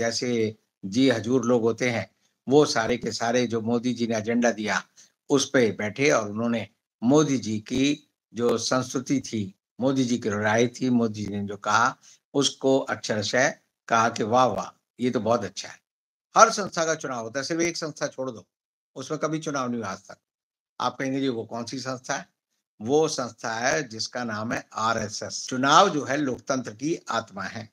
जैसे जी हजूर लोग होते हैं वो सारे के सारे जो मोदी जी ने एजेंडा दिया उस पर बैठे और उन्होंने मोदी जी की जो संस्कृति थी मोदी जी की राय थी मोदी जी ने जो कहा उसको अच्छा से कहा कि वाह वाह ये तो बहुत अच्छा है हर संस्था का चुनाव होता है सिर्फ एक संस्था छोड़ दो उसमें कभी चुनाव नहीं हुआ आज तक आप कहेंगे जी वो कौन सी संस्था है वो संस्था है जिसका नाम है आरएसएस चुनाव जो है लोकतंत्र की आत्मा है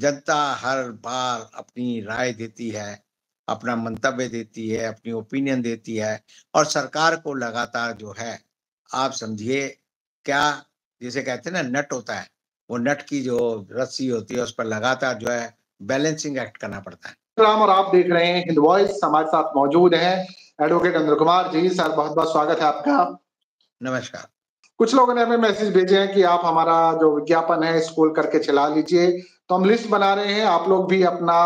जनता हर बार अपनी राय देती है अपना मंतव्य देती है अपनी ओपिनियन देती है और सरकार को लगातार जो है आप समझिए क्या जिसे कहते हैं ना नट होता है वो नट की जो रस्सी होती है उस पर लगातार जो है बैलेंसिंग एक्ट करना पड़ता है राम और आप देख रहे हैं हिंद वॉइस हमारे साथ मौजूद है एडवोकेट इंद्र कुमार जी सर बहुत बहुत स्वागत है आपका नमस्कार कुछ लोगों ने हमें मैसेज भेजे हैं कि आप हमारा जो विज्ञापन है स्कूल करके चला लीजिए तो हम लिस्ट बना रहे हैं आप लोग भी अपना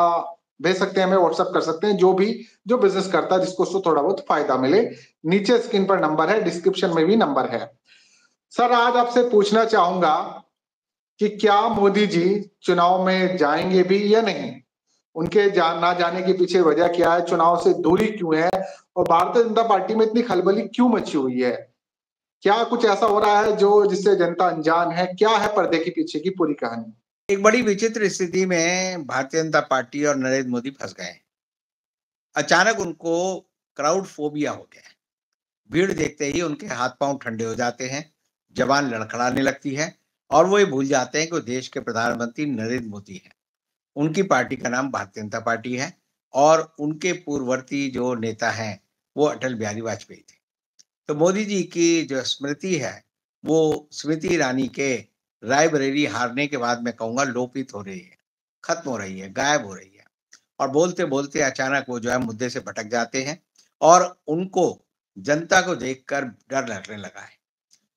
भेज सकते हैं हमें व्हाट्सअप कर सकते हैं जो भी जो बिजनेस करता है जिसको उसको थोड़ा बहुत फायदा मिले नीचे स्क्रीन पर नंबर है डिस्क्रिप्शन में भी नंबर है सर आज आपसे पूछना चाहूंगा कि क्या मोदी जी चुनाव में जाएंगे भी या नहीं उनके जा, ना जाने के पीछे वजह क्या है चुनाव से दूरी क्यों है और भारतीय जनता पार्टी में इतनी खलबली क्यों मची हुई है क्या कुछ ऐसा हो रहा है जो जिससे जनता अनजान है क्या है पर्दे के पीछे की पूरी कहानी एक बड़ी विचित्र स्थिति में भारतीय जनता पार्टी और नरेंद्र मोदी फंस गए अचानक उनको क्राउड फोबिया हो गया भीड़ देखते ही उनके हाथ पांव ठंडे हो जाते हैं जवान लड़खड़ाने लगती है और वो ये भूल जाते हैं कि देश के प्रधानमंत्री नरेंद्र मोदी हैं उनकी पार्टी का नाम भारतीय जनता पार्टी है और उनके पूर्ववर्ती जो नेता हैं वो अटल बिहारी वाजपेयी थे तो मोदी जी की जो स्मृति है वो स्मृति ईरानी के रायबरेली हारने के बाद मैं कहूंगा लोपित हो रही है खत्म हो रही है गायब हो रही है और बोलते बोलते अचानक वो जो है मुद्दे से भटक जाते हैं और उनको जनता को देखकर डर लगने लगा है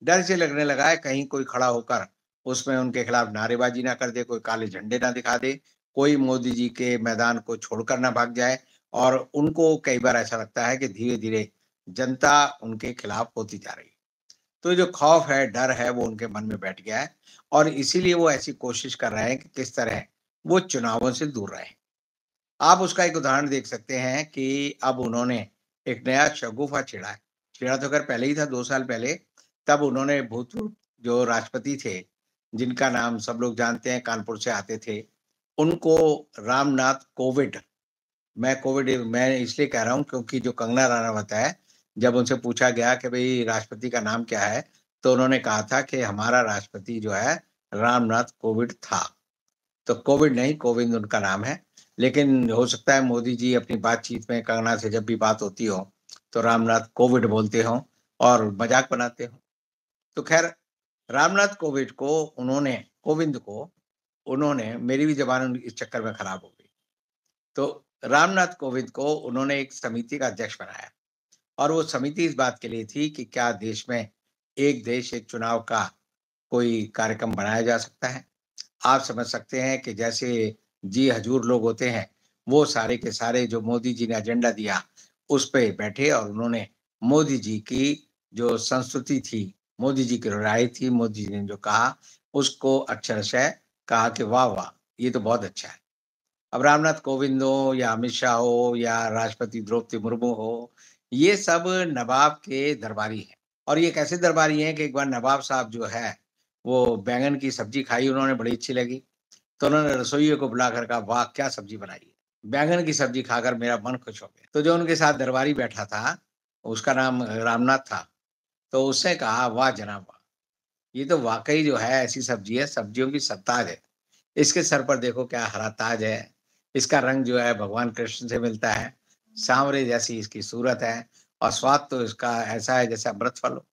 डर से लगने लगा है कहीं कोई खड़ा होकर उसमें उनके खिलाफ नारेबाजी ना कर दे कोई काले झंडे ना दिखा दे कोई मोदी जी के मैदान को छोड़कर ना भाग जाए और उनको कई बार ऐसा लगता है कि धीरे धीरे जनता उनके खिलाफ होती जा रही है तो जो खौफ है डर है वो उनके मन में बैठ गया है और इसीलिए वो ऐसी कोशिश कर रहे हैं कि किस तरह वो चुनावों से दूर रहे आप उसका एक उदाहरण देख सकते हैं कि अब उन्होंने एक नया शगुफा छेड़ा है छेड़ा तो अगर पहले ही था दो साल पहले तब उन्होंने भूतपूर्व जो राष्ट्रपति थे जिनका नाम सब लोग जानते हैं कानपुर से आते थे उनको रामनाथ कोविड मैं कोविड मैं इसलिए कह रहा हूँ क्योंकि जो कंगना रानावत है जब उनसे पूछा गया कि भाई राष्ट्रपति का नाम क्या है तो उन्होंने कहा था कि हमारा राष्ट्रपति जो है रामनाथ कोविड था तो कोविड नहीं कोविंद उनका नाम है लेकिन हो सकता है मोदी जी अपनी बातचीत में कंगना से जब भी बात होती हो तो रामनाथ कोविड बोलते हो और मजाक बनाते हों तो खैर रामनाथ कोविड को उन्होंने कोविंद को उन्होंने मेरी भी जबान इस चक्कर में खराब हो गई तो रामनाथ कोविंद को उन्होंने एक समिति का अध्यक्ष बनाया और वो समिति इस बात के लिए थी कि क्या देश में एक देश एक चुनाव का कोई कार्यक्रम बनाया जा सकता है आप समझ सकते हैं कि जैसे जी हजूर लोग होते हैं वो सारे के सारे जो मोदी जी ने एजेंडा दिया उस पर बैठे और उन्होंने मोदी जी की जो संस्कृति थी मोदी जी की राय थी मोदी जी ने जो कहा उसको अक्षरशः अच्छा कहा कि वाह वाह ये तो बहुत अच्छा है अब रामनाथ कोविंद हो या अमित शाह हो या राष्ट्रपति द्रौपदी मुर्मू हो ये सब नवाब के दरबारी हैं और ये कैसे दरबारी हैं कि एक बार नवाब साहब जो है वो बैंगन की सब्जी खाई उन्होंने बड़ी अच्छी लगी तो उन्होंने रसोइये को बुलाकर कहा वाह क्या सब्जी बनाई है बैंगन की सब्जी खाकर मेरा मन खुश हो गया तो जो उनके साथ दरबारी बैठा था उसका नाम रामनाथ था तो उसने कहा वाह जनाब वाह ये तो वाकई जो है ऐसी सब्जी है सब्जियों की सत्ताज है इसके सर पर देखो क्या हरा ताज है इसका रंग जो है भगवान कृष्ण से मिलता है सांवरे जैसी इसकी सूरत है और स्वाद तो इसका ऐसा है जैसे अमृत फल हो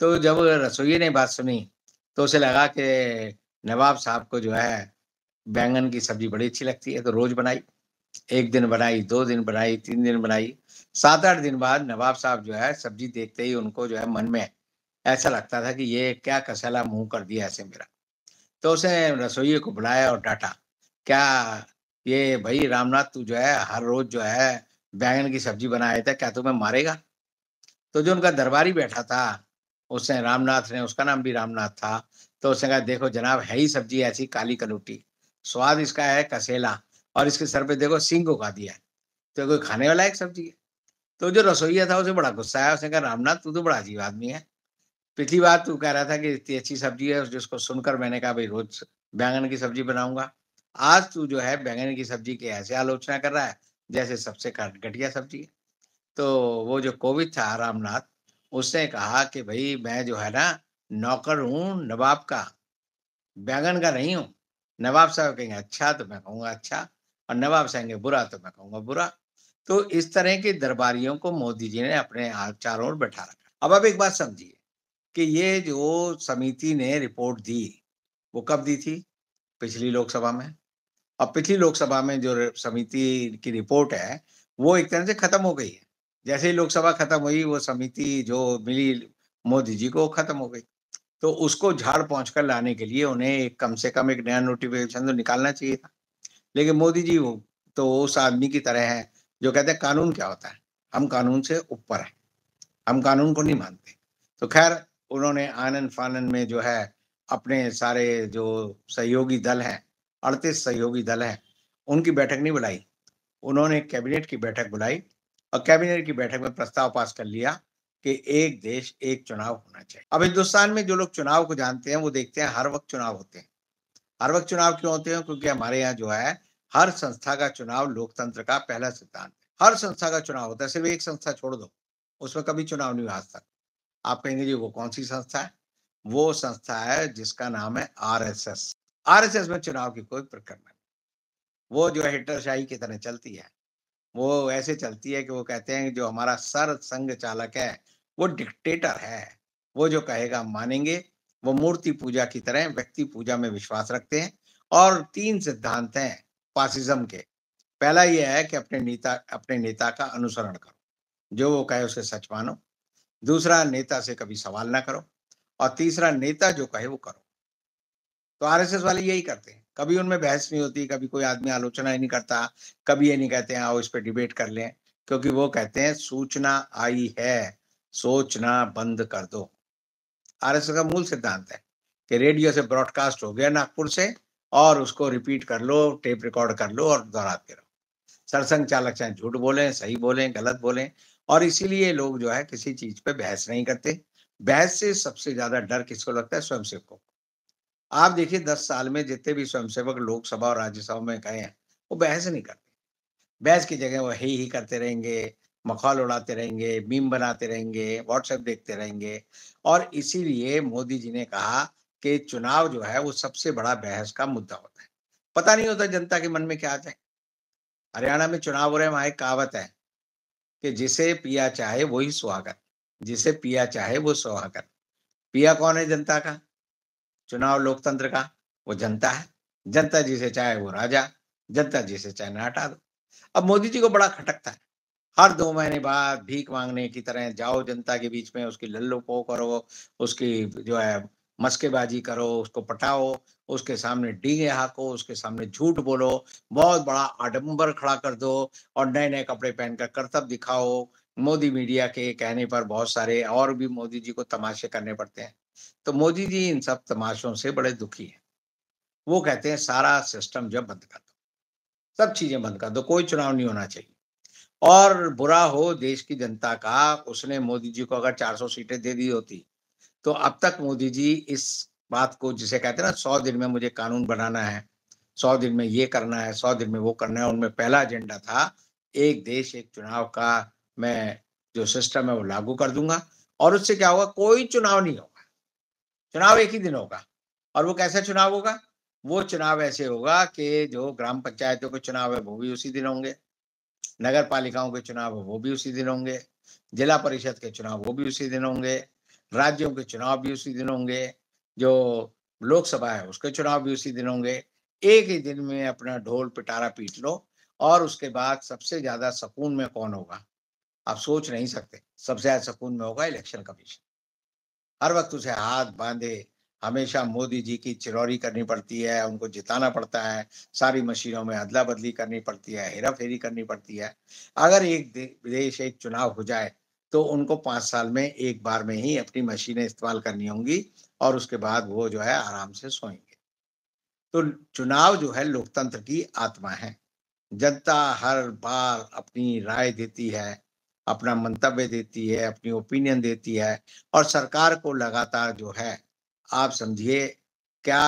तो जब रसोई ने बात सुनी तो उसे लगा कि नवाब साहब को जो है बैंगन की सब्जी बड़ी अच्छी लगती है तो रोज बनाई एक दिन बनाई दो दिन बनाई तीन दिन बनाई सात आठ दिन बाद नवाब साहब जो है सब्जी देखते ही उनको जो है मन में ऐसा लगता था कि ये क्या कसैला मुंह कर दिया ऐसे मेरा तो उसने रसोई को बुलाया और डांटा क्या ये भाई रामनाथ तू जो है हर रोज जो है बैंगन की सब्जी बनाया था क्या तुम्हें मारेगा तो जो उनका दरबारी बैठा था उसने रामनाथ ने उसका नाम भी रामनाथ था तो उसने कहा देखो जनाब है ही सब्जी ऐसी काली कलूटी स्वाद इसका है कसेला और इसके सर पे देखो सिंह उगा दिया तो कोई खाने वाला एक सब्जी है तो जो रसोईया था उसे बड़ा गुस्सा आया उसने कहा रामनाथ तू तो बड़ा अजीब आदमी है पिछली बार तू कह रहा था कि इतनी अच्छी सब्जी है जिसको सुनकर मैंने कहा भाई रोज बैंगन की सब्जी बनाऊंगा आज तू जो है बैंगन की सब्जी की ऐसे आलोचना कर रहा है जैसे सबसे घटिया सब्जी है तो वो जो कोविद था रामनाथ उसने कहा कि भाई मैं जो है ना नौकर हूँ नवाब का बैंगन का नहीं हूँ नवाब साहब कहेंगे अच्छा तो मैं कहूँगा अच्छा और नवाब साहब कहेंगे बुरा तो मैं कहूँगा बुरा तो इस तरह के दरबारियों को मोदी जी ने अपने चारों ओर बैठा रखा अब अब एक बात समझिए कि ये जो समिति ने रिपोर्ट दी वो कब दी थी पिछली लोकसभा में अब पिछली लोकसभा में जो समिति की रिपोर्ट है वो एक तरह से खत्म हो गई है जैसे ही लोकसभा खत्म हुई वो समिति जो मिली मोदी जी को खत्म हो गई तो उसको झाड़ पहुँच कर लाने के लिए उन्हें एक कम से कम एक नया नोटिफिकेशन तो निकालना चाहिए था लेकिन मोदी जी वो तो उस आदमी की तरह है जो कहते हैं कानून क्या होता है हम कानून से ऊपर हैं हम कानून को नहीं मानते तो खैर उन्होंने आनंद फानंद में जो है अपने सारे जो सहयोगी दल हैं अड़तीस सहयोगी दल हैं उनकी बैठक नहीं बुलाई उन्होंने कैबिनेट की बैठक बुलाई और कैबिनेट की बैठक में प्रस्ताव पास कर लिया कि एक देश एक चुनाव होना चाहिए अब हिंदुस्तान में जो लोग चुनाव को जानते हैं वो देखते हैं हर वक्त चुनाव होते हैं हर वक्त चुनाव क्यों होते हैं क्योंकि हमारे यहाँ जो है हर संस्था का चुनाव लोकतंत्र का पहला सिद्धांत है हर संस्था का चुनाव होता है सिर्फ एक संस्था छोड़ दो उसमें कभी चुनाव नहीं हुआ सकता आप कहेंगे जी वो कौन सी संस्था है वो संस्था है जिसका नाम है आरएसएस आरएसएस में चुनाव की कोई प्रक्रिया नहीं वो जो है हिटरशाही की तरह चलती है वो ऐसे चलती है कि वो कहते हैं जो हमारा सर संघ चालक है वो डिक्टेटर है वो जो कहेगा मानेंगे वो मूर्ति पूजा की तरह व्यक्ति पूजा में विश्वास रखते हैं और तीन सिद्धांत हैं पासिज्म के पहला यह है कि अपने नेता अपने नेता का अनुसरण करो जो वो कहे उसे सच मानो दूसरा नेता से कभी सवाल ना करो और तीसरा नेता जो कहे वो करो तो आरएसएस वाले यही करते हैं कभी उनमें बहस नहीं होती कभी कोई आदमी आलोचना ही नहीं करता कभी ये नहीं कहते हैं आओ इस पर डिबेट कर लें क्योंकि वो कहते हैं सूचना आई है सोचना बंद कर दो आरएसएस का मूल सिद्धांत है कि रेडियो से ब्रॉडकास्ट हो गया नागपुर से और उसको रिपीट कर लो टेप रिकॉर्ड कर लो और दोहराते रहो सरसंग चालक चाहे झूठ बोले सही बोले गलत बोले और इसीलिए लोग जो है किसी चीज पे बहस नहीं करते बहस से सबसे ज्यादा डर किसको लगता है स्वयं को आप देखिए दस साल में जितने भी स्वयंसेवक लोकसभा और राज्यसभा में गए हैं वो बहस नहीं करते बहस की जगह वो ही ही करते रहेंगे मखौल उड़ाते रहेंगे मीम बनाते रहेंगे व्हाट्सएप देखते रहेंगे और इसीलिए मोदी जी ने कहा कि चुनाव जो है वो सबसे बड़ा बहस का मुद्दा होता है पता नहीं होता जनता के मन में क्या आ जाए हरियाणा में चुनाव हो रहे वहां एक कहावत है कि जिसे पिया चाहे वही सुहागन जिसे पिया चाहे वो सुहागन पिया कौन है जनता का चुनाव लोकतंत्र का वो जनता है जनता जी से चाहे वो राजा जनता जी से चाहे हटा दो अब मोदी जी को बड़ा खटकता है हर दो महीने बाद भीख मांगने की तरह जाओ जनता के बीच में उसकी लल्लो पो करो उसकी जो है मस्केबाजी करो उसको पटाओ उसके सामने डीगे हाको उसके सामने झूठ बोलो बहुत बड़ा आडम्बर खड़ा कर दो और नए नए कपड़े पहनकर कर्तव्य दिखाओ मोदी मीडिया के कहने पर बहुत सारे और भी मोदी जी को तमाशे करने पड़ते हैं तो मोदी जी इन सब तमाशों से बड़े दुखी हैं वो कहते हैं सारा सिस्टम जब बंद कर दो सब चीजें बंद कर दो कोई चुनाव नहीं होना चाहिए और बुरा हो देश की जनता का उसने मोदी जी को अगर 400 सीटें दे दी होती तो अब तक मोदी जी इस बात को जिसे कहते हैं ना सौ दिन में मुझे कानून बनाना है सौ दिन में ये करना है सौ दिन में वो करना है उनमें पहला एजेंडा था एक देश एक चुनाव का मैं जो सिस्टम है वो लागू कर दूंगा और उससे क्या होगा कोई चुनाव नहीं होगा चुनाव एक ही दिन होगा और वो कैसा चुनाव होगा वो चुनाव ऐसे होगा कि जो ग्राम पंचायतों के चुनाव है वो भी उसी दिन होंगे नगर पालिकाओं के चुनाव है वो भी उसी दिन होंगे जिला परिषद के चुनाव वो भी उसी दिन होंगे राज्यों के चुनाव भी उसी दिन होंगे जो लोकसभा है उसके चुनाव भी उसी दिन होंगे एक ही दिन में अपना ढोल पिटारा पीट लो और उसके बाद सबसे ज्यादा सुकून में कौन होगा आप सोच नहीं सकते सबसे ज्यादा सुकून में होगा इलेक्शन कमीशन हर वक्त उसे हाथ बांधे हमेशा मोदी जी की चिरौरी करनी पड़ती है उनको जिताना पड़ता है सारी मशीनों में अदला बदली करनी पड़ती है हेरा फेरी करनी पड़ती है अगर एक देश एक चुनाव हो जाए तो उनको पांच साल में एक बार में ही अपनी मशीनें इस्तेमाल करनी होंगी और उसके बाद वो जो है आराम से सोएंगे तो चुनाव जो है लोकतंत्र की आत्मा है जनता हर बार अपनी राय देती है अपना मंतव्य देती है अपनी ओपिनियन देती है और सरकार को लगातार जो है आप समझिए क्या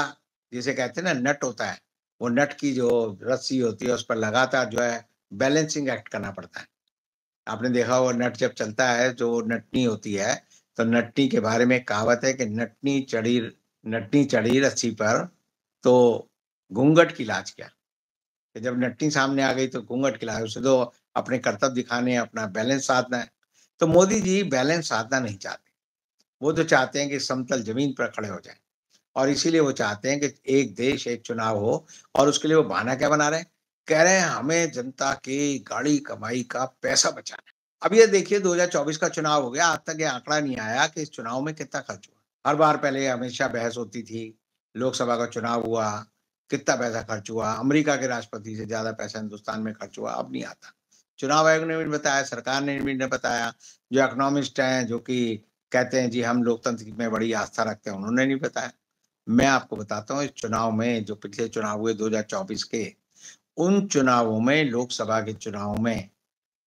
जिसे कहते हैं ना नट होता है वो नट की जो रस्सी होती है उस पर लगातार जो है बैलेंसिंग एक्ट करना पड़ता है आपने देखा वो नट जब चलता है जो नटनी होती है तो नटनी के बारे में कहावत है कि नटनी चढ़ी नटनी चढ़ी रस्सी पर तो घूंघट की लाज क्या कि जब नटनी सामने आ गई तो घूंघट की लाज उसे तो अपने कर्तव्य दिखाने अपना बैलेंस साधना है तो मोदी जी बैलेंस साधना नहीं चाहते वो तो चाहते हैं कि समतल जमीन पर खड़े हो जाए और इसीलिए वो चाहते हैं कि एक देश एक चुनाव हो और उसके लिए वो बहाना क्या बना रहे हैं कह रहे हैं हमें जनता की गाड़ी कमाई का पैसा बचाना अब ये देखिए 2024 का चुनाव हो गया आज तक ये आंकड़ा नहीं आया कि इस चुनाव में कितना खर्च हुआ हर बार पहले हमेशा बहस होती थी लोकसभा का चुनाव हुआ कितना पैसा खर्च हुआ अमेरिका के राष्ट्रपति से ज्यादा पैसा हिंदुस्तान में खर्च हुआ अब नहीं आता चुनाव आयोग ने भी बताया सरकार ने भी बताया जो इकोनॉमिस्ट हैं जो कि कहते हैं जी हम लोकतंत्र में बड़ी आस्था रखते हैं उन्होंने नहीं बताया मैं आपको बताता हूँ इस चुनाव में जो पिछले चुनाव हुए 2024 के उन चुनावों में लोकसभा के चुनाव में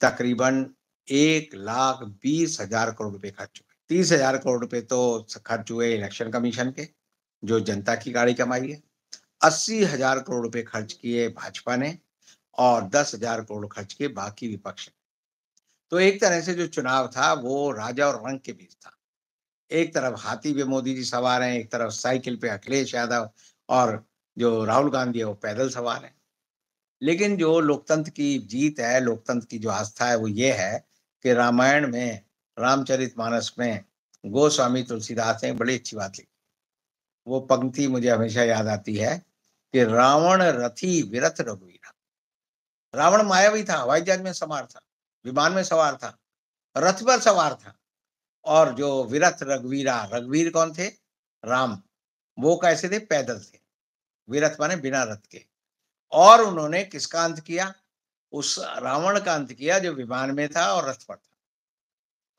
तकरीबन एक लाख बीस हजार करोड़ रुपए खर्च हुए तीस हजार करोड़ रुपए तो खर्च हुए इलेक्शन कमीशन के जो जनता की गाड़ी कमाई है अस्सी हजार करोड़ रुपए खर्च किए भाजपा ने और दस हजार करोड़ खर्च के बाकी विपक्ष तो एक तरह से जो चुनाव था वो राजा और रंग के बीच था एक तरफ हाथी पे मोदी जी सवार हैं एक तरफ साइकिल पे अखिलेश यादव और जो राहुल गांधी है वो पैदल सवार हैं लेकिन जो लोकतंत्र की जीत है लोकतंत्र की जो आस्था है वो ये है कि रामायण में रामचरित मानस में गोस्वामी तुलसीदास ने बड़ी अच्छी बात लिखी वो पंक्ति मुझे हमेशा याद आती है कि रावण रथी विरथ रघुवीरा रावण मायावी था हवाई जहाज में सवार था विमान में सवार था रथ पर सवार था और जो विरथ रघुवीरा रघुवीर कौन थे राम वो कैसे थे पैदल थे विरथ माने बिना रथ के और उन्होंने किसका अंत किया उस रावण का अंत किया जो विमान में था और रथ पर था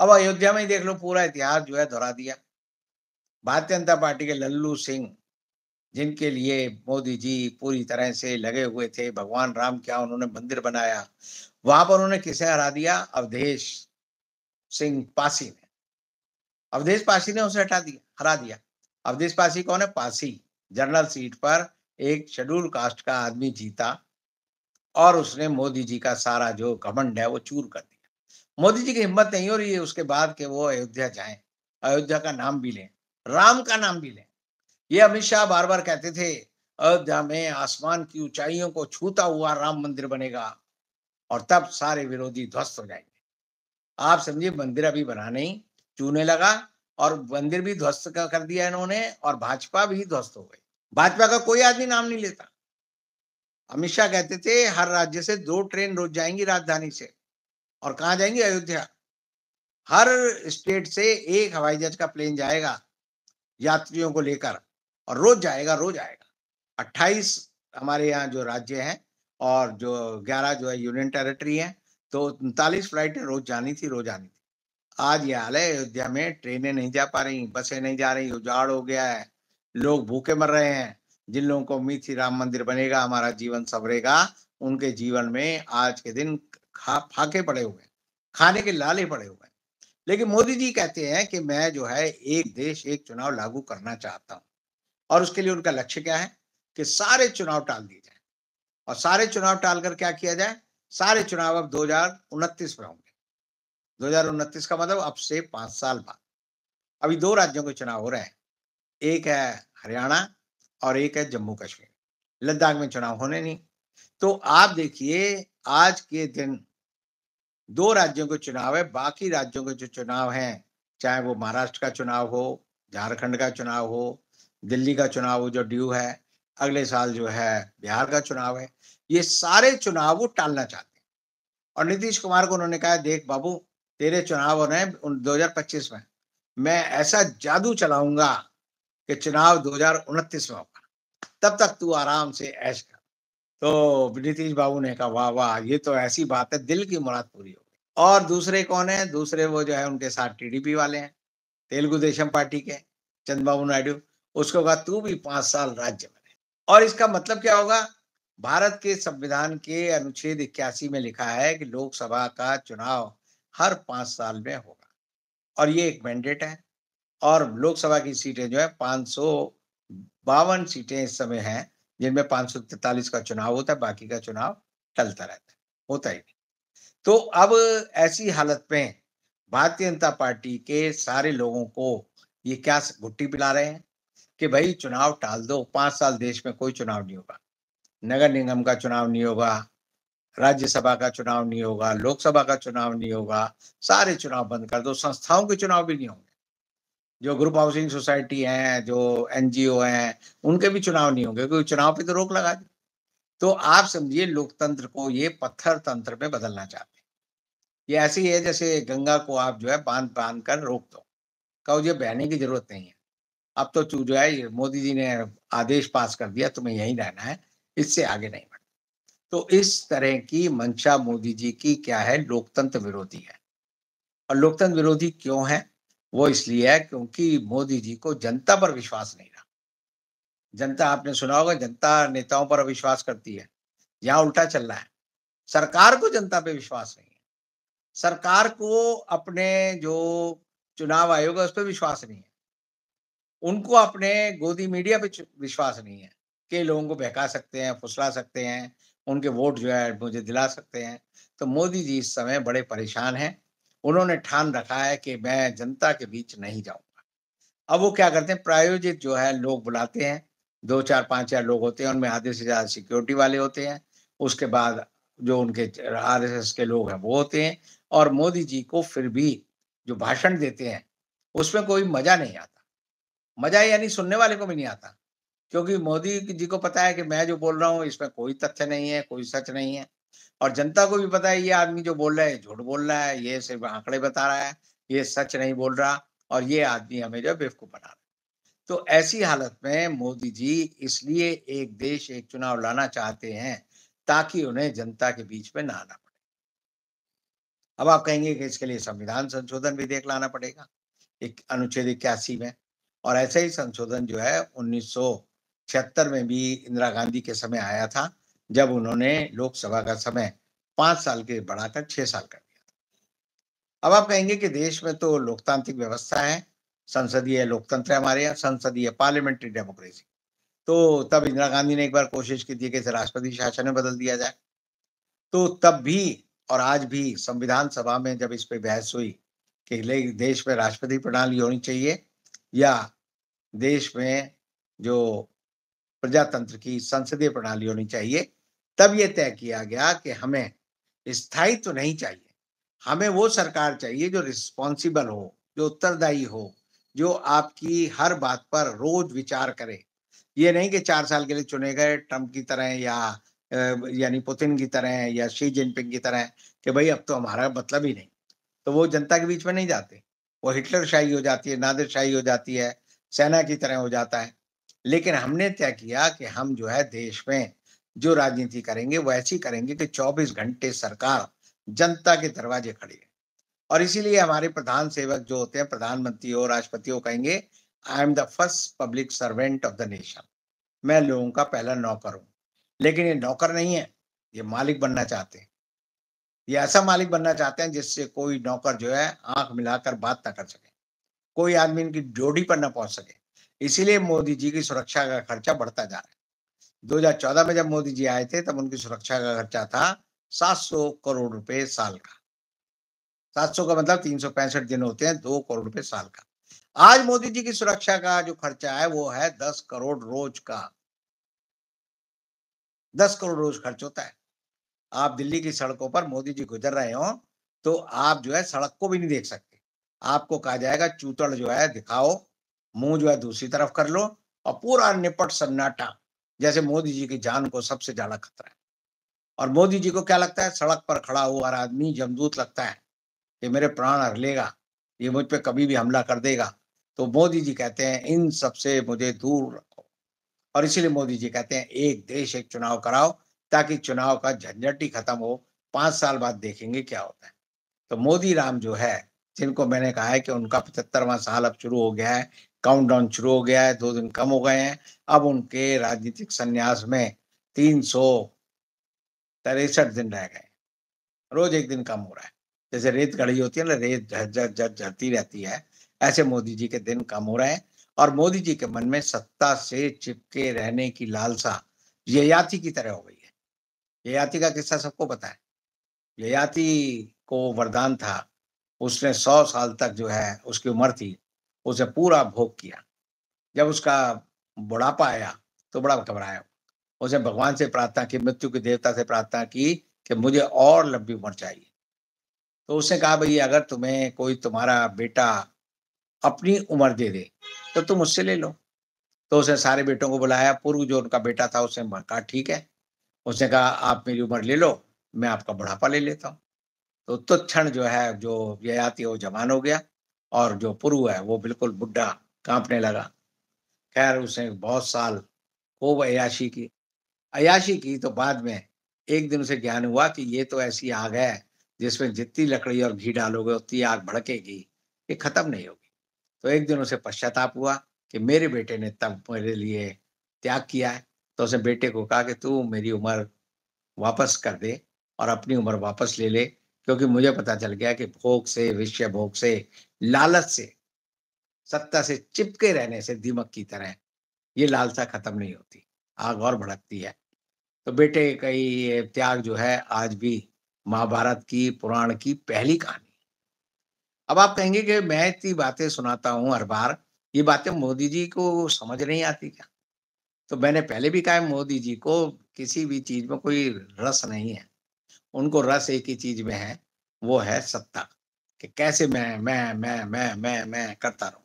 अब अयोध्या में ही देख लो पूरा इतिहास जो है दोहरा दिया भारतीय जनता पार्टी के लल्लू सिंह जिनके लिए मोदी जी पूरी तरह से लगे हुए थे भगवान राम क्या उन्होंने मंदिर बनाया वहां पर उन्होंने किसे हरा दिया अवधेश सिंह पासी ने अवधेश पासी ने उसे हटा दिया हरा दिया अवधेश पासी कौन है पासी जनरल सीट पर एक शेड्यूल कास्ट का आदमी जीता और उसने मोदी जी का सारा जो घमंड है वो चूर कर दिया मोदी जी की हिम्मत नहीं हो रही है उसके बाद के वो अयोध्या जाए अयोध्या का नाम भी लें राम का नाम भी लें ये अमित शाह बार बार कहते थे अयोध्या में आसमान की ऊंचाइयों को छूता हुआ राम मंदिर बनेगा और तब सारे विरोधी ध्वस्त हो जाएंगे आप समझिए मंदिर अभी बना नहीं चूने लगा और मंदिर भी ध्वस्त कर दिया इन्होंने और भाजपा भी ध्वस्त हो गई भाजपा का कोई आदमी नाम नहीं लेता अमित शाह कहते थे हर राज्य से दो ट्रेन रोज जाएंगी राजधानी से और कहा जाएंगी अयोध्या हर स्टेट से एक हवाई जहाज का प्लेन जाएगा यात्रियों को लेकर और रोज जाएगा रोज आएगा 28 हमारे यहाँ जो राज्य हैं और जो 11 जो है यूनियन टेरिटरी है तो उनतालीस फ्लाइटें रोज जानी थी रोज आनी थी आज ये हाल है अयोध्या में ट्रेनें नहीं जा पा रही बसें नहीं जा रही उजाड़ हो गया है लोग भूखे मर रहे हैं जिन लोगों को उम्मीद थी राम मंदिर बनेगा हमारा जीवन संवरेगा उनके जीवन में आज के दिन खा फाके पड़े हुए हैं खाने के लाले पड़े हुए हैं लेकिन मोदी जी कहते हैं कि मैं जो है एक देश एक चुनाव लागू करना चाहता हूँ और उसके लिए उनका लक्ष्य क्या है कि सारे चुनाव टाल दिए जाए और सारे चुनाव टालकर क्या किया जाए सारे चुनाव अब दो में होंगे दो का मतलब अब से पांच साल बाद अभी दो राज्यों के चुनाव हो रहे हैं एक है हरियाणा और एक है जम्मू कश्मीर लद्दाख में चुनाव होने नहीं तो आप देखिए आज के दिन दो राज्यों के चुनाव है बाकी राज्यों के जो चुनाव हैं चाहे वो महाराष्ट्र का चुनाव हो झारखंड का चुनाव हो दिल्ली का चुनाव जो ड्यू है अगले साल जो है बिहार का चुनाव है ये सारे चुनाव वो टालना चाहते हैं और नीतीश कुमार को उन्होंने कहा देख बाबू तेरे चुनाव हो रहे हैं दो में मैं ऐसा जादू चलाऊंगा कि चुनाव दो में होगा तब तक तू आराम से ऐश कर तो नीतीश बाबू ने कहा वाह वाह ये तो ऐसी बात है दिल की मुराद पूरी हो गई और दूसरे कौन है दूसरे वो जो है उनके साथ टीडीपी वाले हैं तेलुगु देशम पार्टी के चंद्रबाबू नायडू उसको कहा तू भी पांच साल राज्य बने और इसका मतलब क्या होगा भारत के संविधान के अनुच्छेद इक्यासी में लिखा है कि लोकसभा का चुनाव हर पांच साल में होगा और ये एक मैंडेट है और लोकसभा की सीटें जो है पांच सौ बावन सीटें इस समय हैं जिनमें पांच सौ तैतालीस का चुनाव होता है बाकी का चुनाव टलता रहता है होता ही नहीं तो अब ऐसी हालत में भारतीय जनता पार्टी के सारे लोगों को ये क्या गुट्टी पिला रहे हैं कि भाई चुनाव टाल दो पांच साल देश में कोई चुनाव नहीं होगा नगर निगम का चुनाव नहीं होगा राज्यसभा का चुनाव नहीं होगा लोकसभा का चुनाव नहीं होगा सारे चुनाव बंद कर दो संस्थाओं के चुनाव भी नहीं होंगे जो ग्रुप हाउसिंग सोसाइटी हैं जो एनजीओ हैं उनके भी चुनाव नहीं होंगे क्योंकि चुनाव पे तो रोक लगा दी तो आप समझिए लोकतंत्र को ये पत्थर तंत्र में बदलना चाहते हैं ये ऐसी है जैसे गंगा को आप जो है बांध बांध कर रोक दो कहो ये बहने की जरूरत नहीं है अब तो तू जो है मोदी जी ने आदेश पास कर दिया तुम्हें यही रहना है इससे आगे नहीं बढ़ तो इस तरह की मंशा मोदी जी की क्या है लोकतंत्र विरोधी है और लोकतंत्र विरोधी क्यों है वो इसलिए है क्योंकि मोदी जी को जनता पर विश्वास नहीं रहा जनता आपने सुना होगा जनता नेताओं पर अविश्वास करती है यहाँ उल्टा चल रहा है सरकार को जनता पे विश्वास नहीं है सरकार को अपने जो चुनाव आयोग है उस पर विश्वास नहीं है उनको अपने गोदी मीडिया पे विश्वास नहीं है कि लोगों को बहका सकते हैं फुसला सकते हैं उनके वोट जो है मुझे दिला सकते हैं तो मोदी जी इस समय बड़े परेशान हैं उन्होंने ठान रखा है कि मैं जनता के बीच नहीं जाऊंगा अब वो क्या करते हैं प्रायोजित जो है लोग बुलाते हैं दो चार पाँच चार लोग होते हैं उनमें आधे से ज़्यादा सिक्योरिटी वाले होते हैं उसके बाद जो उनके आर के लोग हैं वो होते हैं और मोदी जी को फिर भी जो भाषण देते हैं उसमें कोई मजा नहीं आता मजा यानी सुनने वाले को भी नहीं आता क्योंकि मोदी जी को पता है कि मैं जो बोल रहा हूँ इसमें कोई तथ्य नहीं है कोई सच नहीं है और जनता को भी पता है ये आदमी जो बोल रहा है झूठ बोल रहा है ये सिर्फ आंकड़े बता रहा है ये सच नहीं बोल रहा और ये आदमी हमें जो बेवकूफ बना रहा है तो ऐसी हालत में मोदी जी इसलिए एक देश एक चुनाव लाना चाहते हैं ताकि उन्हें जनता के बीच में ना आना पड़े अब आप कहेंगे कि इसके लिए संविधान संशोधन भी देख लाना पड़ेगा एक अनुच्छेद इक्यासी में और ऐसा ही संशोधन जो है उन्नीस में भी इंदिरा गांधी के समय आया था जब उन्होंने लोकसभा का समय पांच साल के बढ़ाकर छह साल कर दिया अब आप कहेंगे कि देश में तो लोकतांत्रिक व्यवस्था है संसदीय लोकतंत्र है हमारे यहाँ संसदीय पार्लियामेंट्री डेमोक्रेसी तो तब इंदिरा गांधी ने एक बार कोशिश की थी कि राष्ट्रपति शासन में बदल दिया जाए तो तब भी और आज भी संविधान सभा में जब इस पर बहस हुई कि देश में राष्ट्रपति प्रणाली होनी चाहिए या देश में जो प्रजातंत्र की संसदीय प्रणाली होनी चाहिए तब ये तय किया गया कि हमें स्थायित्व तो नहीं चाहिए हमें वो सरकार चाहिए जो रिस्पॉन्सिबल हो जो उत्तरदायी हो जो आपकी हर बात पर रोज विचार करे ये नहीं कि चार साल के लिए चुने गए ट्रम्प की तरह या यानी पुतिन की तरह या शी जिनपिंग की तरह कि भाई अब तो हमारा मतलब ही नहीं तो वो जनता के बीच में नहीं जाते वो हिटलर शाही हो जाती है नादिर शाही हो जाती है सेना की तरह हो जाता है लेकिन हमने तय किया कि हम जो है देश में जो राजनीति करेंगे वो ऐसी करेंगे कि 24 घंटे सरकार जनता के दरवाजे खड़ी है और इसीलिए हमारे प्रधान सेवक जो होते हैं प्रधानमंत्री और राष्ट्रपति हो कहेंगे I am the first public servant of the nation मैं लोगों का पहला नौकर हूँ लेकिन ये नौकर नहीं है ये मालिक बनना चाहते हैं ये ऐसा मालिक बनना चाहते हैं जिससे कोई नौकर जो है आंख मिलाकर बात ना कर सके कोई आदमी इनकी जोड़ी पर ना पहुंच सके इसीलिए मोदी जी की सुरक्षा का खर्चा बढ़ता जा रहा है 2014 में जब मोदी जी आए थे तब उनकी सुरक्षा का खर्चा था 700 करोड़ रुपए साल का 700 का मतलब तीन दिन होते हैं दो करोड़ रुपए साल का आज मोदी जी की सुरक्षा का जो खर्चा है वो है दस करोड़ रोज का दस करोड़ रोज खर्च होता है आप दिल्ली की सड़कों पर मोदी जी गुजर रहे हो तो आप जो है सड़क को भी नहीं देख सकते आपको कहा जाएगा चूतड़ जो है दिखाओ मुंह जो है दूसरी तरफ कर लो और पूरा निपट सन्नाटा जैसे मोदी जी की जान को सबसे ज्यादा खतरा है और मोदी जी को क्या लगता है सड़क पर खड़ा हुआ हर आदमी जमदूत लगता है कि मेरे प्राण हर लेगा ये मुझ पर कभी भी हमला कर देगा तो मोदी जी कहते हैं इन सबसे मुझे दूर रखो और इसीलिए मोदी जी कहते हैं एक देश एक चुनाव कराओ ताकि चुनाव का झंझट ही खत्म हो पांच साल बाद देखेंगे क्या होता है तो मोदी राम जो है जिनको मैंने कहा है कि उनका पचहत्तरवा साल अब शुरू हो गया है काउंटडाउन शुरू हो गया है दो दिन कम हो गए हैं अब उनके राजनीतिक संन्यास में तीन सौ तिरसठ दिन रह गए रोज एक दिन कम हो रहा है जैसे रेत गढ़ी होती है ना रेत झट झट रहती है ऐसे मोदी जी के दिन कम हो रहे हैं और मोदी जी के मन में सत्ता से चिपके रहने की लालसा ययाति की तरह हो गई ययाति का किस्सा सबको पता है ययाति को वरदान था उसने सौ साल तक जो है उसकी उम्र थी उसे पूरा भोग किया जब उसका बुढ़ापा आया तो बड़ा घबराया उसने भगवान से प्रार्थना की मृत्यु के देवता से प्रार्थना की कि मुझे और लंबी उम्र चाहिए तो उसने कहा भाई अगर तुम्हें कोई तुम्हारा बेटा अपनी उम्र दे दे तो तुम उससे ले लो तो उसने सारे बेटों को बुलाया पूर्व जो उनका बेटा था उसने कहा ठीक है उसने कहा आप मेरी उम्र ले लो मैं आपका बुढ़ापा ले लेता हूँ तो तुत्क्षण जो है जो व्यती वो जवान हो गया और जो पुरु है वो बिल्कुल बुढ़ा कांपने लगा खैर उसने बहुत साल खूब अयाशी की अयाशी की तो बाद में एक दिन उसे ज्ञान हुआ कि ये तो ऐसी आग है जिसमें जितनी लकड़ी और घी डालोगे उतनी आग भड़केगी ये खत्म नहीं होगी तो एक दिन उसे पश्चाताप हुआ कि मेरे बेटे ने तब मेरे लिए त्याग किया है तो उसने बेटे को कहा कि तू मेरी उम्र वापस कर दे और अपनी उम्र वापस ले ले क्योंकि मुझे पता चल गया कि भोग से विषय भोग से लालच से सत्ता से चिपके रहने से दीमक की तरह ये लालसा खत्म नहीं होती आग और भड़कती है तो बेटे का ये त्याग जो है आज भी महाभारत की पुराण की पहली कहानी अब आप कहेंगे कि मैं इतनी बातें सुनाता हूं हर बार ये बातें मोदी जी को समझ नहीं आती क्या तो मैंने पहले भी कहा मोदी जी को किसी भी चीज में कोई रस नहीं है उनको रस एक ही चीज में है वो है सत्ता कि कैसे मैं मैं मैं मैं मैं मैं करता रहूं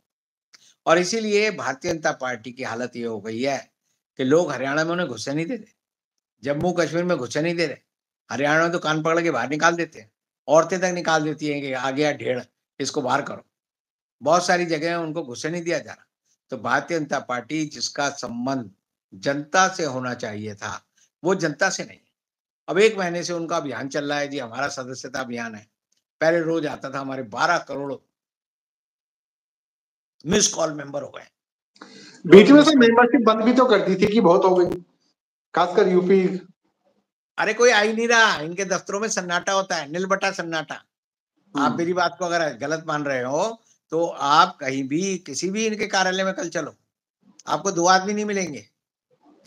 और इसीलिए भारतीय जनता पार्टी की हालत ये हो गई है कि लोग हरियाणा में उन्हें घुसे नहीं दे रहे जम्मू कश्मीर में घुसे नहीं दे रहे हरियाणा में तो कान पकड़ के बाहर निकाल देते हैं औरतें तक निकाल देती हैं कि आ गया ढेड़ इसको बाहर करो बहुत सारी जगह उनको घुसे नहीं दिया जा रहा तो भारतीय जनता पार्टी जिसका संबंध जनता से होना चाहिए था वो जनता से नहीं अब एक महीने से उनका अभियान चल रहा है जी हमारा सदस्यता अभियान है पहले रोज आता था हमारे बारह करोड़ मिस कॉल मेंबर हो गए बीच में से मेंबरशिप बंद भी तो कर दी थी कि बहुत हो गई खासकर यूपी अरे कोई आई नहीं रहा इनके दफ्तरों में सन्नाटा होता है निलबटा सन्नाटा आप हम्म। मेरी बात को अगर गलत मान रहे हो तो आप कहीं भी किसी भी इनके कार्यालय में कल चलो आपको दो आदमी नहीं मिलेंगे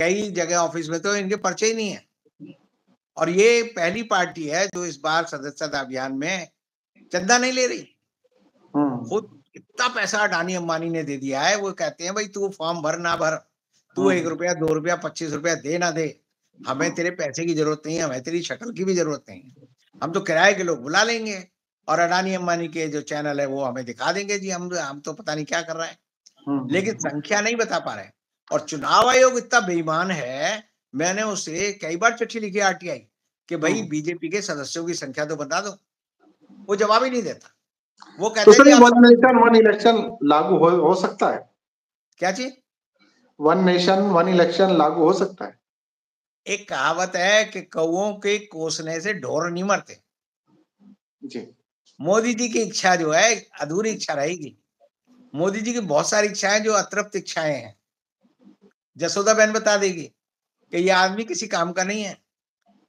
कई जगह ऑफिस में तो इनके पर्चे ही नहीं है और ये पहली पार्टी है जो इस बार सदस्यता अभियान में चंदा नहीं ले रही हम्म। खुद इतना पैसा अडानी अम्बानी ने दे दिया है वो कहते हैं भाई तू फॉर्म भर ना भर तू हम्म। एक रुपया दो रुपया पच्चीस रुपया दे ना दे हमें हम्म। तेरे पैसे की जरूरत नहीं है हमें तेरी शक्ल की भी जरूरत नहीं हम तो किराए के लोग बुला लेंगे और अडानी अम्बानी के जो चैनल है वो हमें दिखा देंगे जी हम हम तो पता नहीं क्या कर रहे हैं लेकिन संख्या नहीं बता पा रहे और चुनाव आयोग इतना बेईमान है मैंने उसे कई बार चिट्ठी लिखी आरटीआई कि भाई हाँ। बीजेपी के सदस्यों की संख्या तो बता दो वो जवाब ही नहीं देता वो कहते तो हैं वन नेशन वन इलेक्शन लागू हो, हो सकता है क्या जी वन नेशन वन इलेक्शन लागू हो सकता है एक कहावत है कि कौ के कोसने से ढोर नहीं मरते जी मोदी जी की इच्छा जो है अधूरी इच्छा रहेगी मोदी जी की बहुत सारी इच्छाएं जो अतृप्त इच्छाएं हैं जसोदा बहन बता देगी कि ये आदमी किसी काम का नहीं है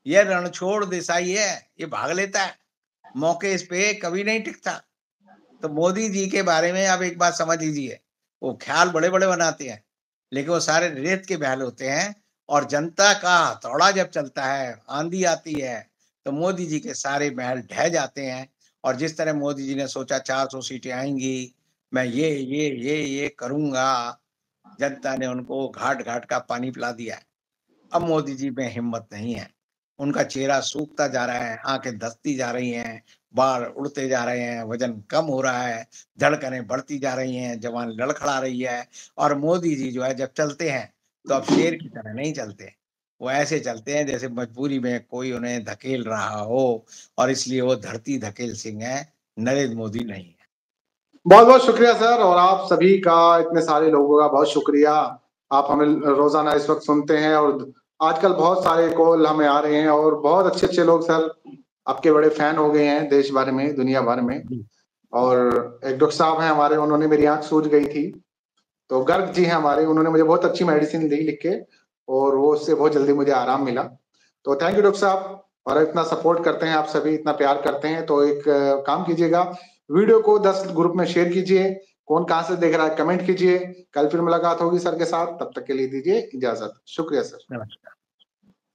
ये रणछोड़ देसाई है ये भाग लेता है मौके इस पे कभी नहीं टिकता तो मोदी जी के बारे में आप एक बात समझ लीजिए वो ख्याल बड़े बड़े बनाते हैं लेकिन वो सारे रेत के बहल होते हैं और जनता का हथौड़ा जब चलता है आंधी आती है तो मोदी जी के सारे महल ढह जाते हैं और जिस तरह मोदी जी ने सोचा 400 सीटें आएंगी मैं ये ये ये ये करूंगा जनता ने उनको घाट घाट का पानी पिला दिया है अब मोदी जी में हिम्मत नहीं है उनका चेहरा सूखता जा रहा है आंखें धसती जा रही हैं बाल उड़ते जा रहे हैं वजन कम हो रहा है धड़कने बढ़ती जा रही हैं जवान लड़खड़ा रही है और मोदी जी जो है जब चलते हैं तो अब शेर की तरह नहीं चलते वो ऐसे चलते हैं जैसे मजबूरी में कोई उन्हें धकेल रहा हो और इसलिए वो धरती धकेल सिंह है नरेंद्र मोदी नहीं है बहुत बहुत शुक्रिया सर और आप सभी का इतने सारे लोगों का बहुत शुक्रिया आप हमें रोजाना इस वक्त सुनते हैं और आजकल बहुत सारे कॉल हमें आ रहे हैं और बहुत अच्छे अच्छे लोग सर आपके बड़े फैन हो गए हैं देश भर में दुनिया भर में और एक डॉक्टर साहब हैं हमारे उन्होंने मेरी आंख सूझ गई थी तो गर्ग जी हैं हमारे उन्होंने मुझे बहुत अच्छी मेडिसिन दी लिख के और वो उससे बहुत जल्दी मुझे आराम मिला तो थैंक यू डॉक्टर साहब और इतना सपोर्ट करते हैं आप सभी इतना प्यार करते हैं तो एक काम कीजिएगा वीडियो को दस ग्रुप में शेयर कीजिए कौन कहाँ से देख रहा है कमेंट कीजिए कल फिर मुलाकात होगी सर के साथ तब तक के लिए दीजिए इजाजत शुक्रिया सर नमस्कार